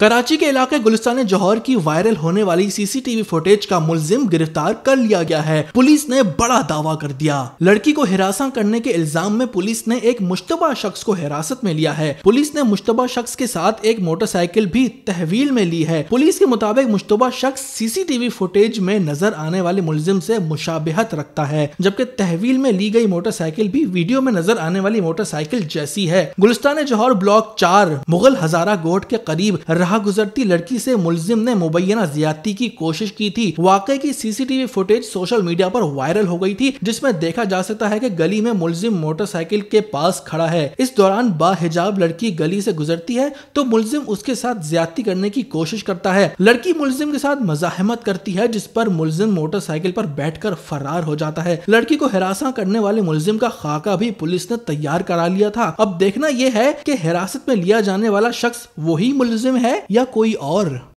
कराची के इलाके गुलिस्तान जौहर की वायरल होने वाली सीसीटीवी फुटेज का मुलजिम गिरफ्तार कर लिया गया है पुलिस ने बड़ा दावा कर दिया लड़की को हिरासा करने के इल्जाम में पुलिस ने एक मुश्तबा शख्स को हिरासत में लिया है पुलिस ने मुश्तबा शख्स के साथ एक मोटरसाइकिल भी तहवील में ली है पुलिस के मुताबिक मुश्तबा शख्स सीसीटीवी फुटेज में नजर आने वाले मुलजिम से मुशाबहत रखता है जबकि तहवील में ली गई मोटरसाइकिल भी वीडियो में नजर आने वाली मोटरसाइकिल जैसी है गुलिस्तान जौहर ब्लॉक चार मुगल हजारा गोट के करीब यहाँ गुजरती लड़की से मुलजिम ने मुबैना ज्यादा की कोशिश की थी वाकई की सीसीटीवी फुटेज सोशल मीडिया पर वायरल हो गई थी जिसमें देखा जा सकता है कि गली में मुलजिम मोटरसाइकिल के पास खड़ा है इस दौरान बाहिजाब लड़की गली से गुजरती है तो मुलजिम उसके साथ ज्यादती करने की कोशिश करता है लड़की मुलजिम के साथ मजाहमत करती है जिस पर मुलजिम मोटरसाइकिल पर बैठ फरार हो जाता है लड़की को हिरासा करने वाले मुलजिम का खाका भी पुलिस ने तैयार करा लिया था अब देखना यह है की हिरासत में लिया जाने वाला शख्स वही मुलजिम है या कोई और